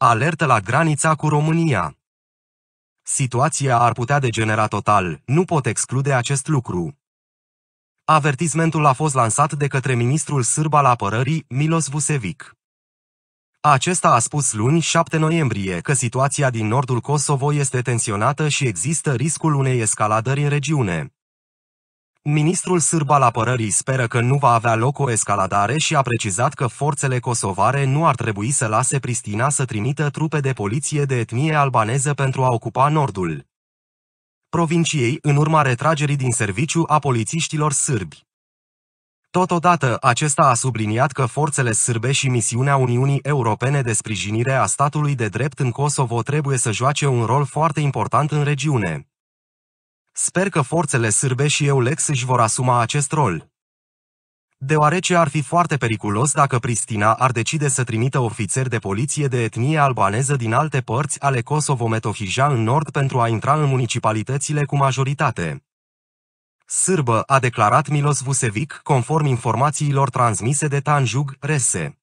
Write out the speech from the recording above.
Alertă la granița cu România. Situația ar putea degenera total, nu pot exclude acest lucru. Avertismentul a fost lansat de către ministrul sârb al apărării, Milos Vucevic. Acesta a spus luni 7 noiembrie că situația din nordul Kosovo este tensionată și există riscul unei escaladări în regiune. Ministrul sârb al apărării speră că nu va avea loc o escaladare și a precizat că forțele kosovare nu ar trebui să lase Pristina să trimită trupe de poliție de etnie albaneză pentru a ocupa nordul provinciei în urma retragerii din serviciu a polițiștilor sârbi. Totodată, acesta a subliniat că forțele sârbe și misiunea Uniunii Europene de sprijinire a statului de drept în Kosovo trebuie să joace un rol foarte important în regiune. Sper că forțele sârbe și Eulex își vor asuma acest rol. Deoarece ar fi foarte periculos dacă Pristina ar decide să trimită ofițeri de poliție de etnie albaneză din alte părți ale Kosovo metohija în nord pentru a intra în municipalitățile cu majoritate. Sârbă a declarat Milos Vusevic conform informațiilor transmise de Tanjug, Rese.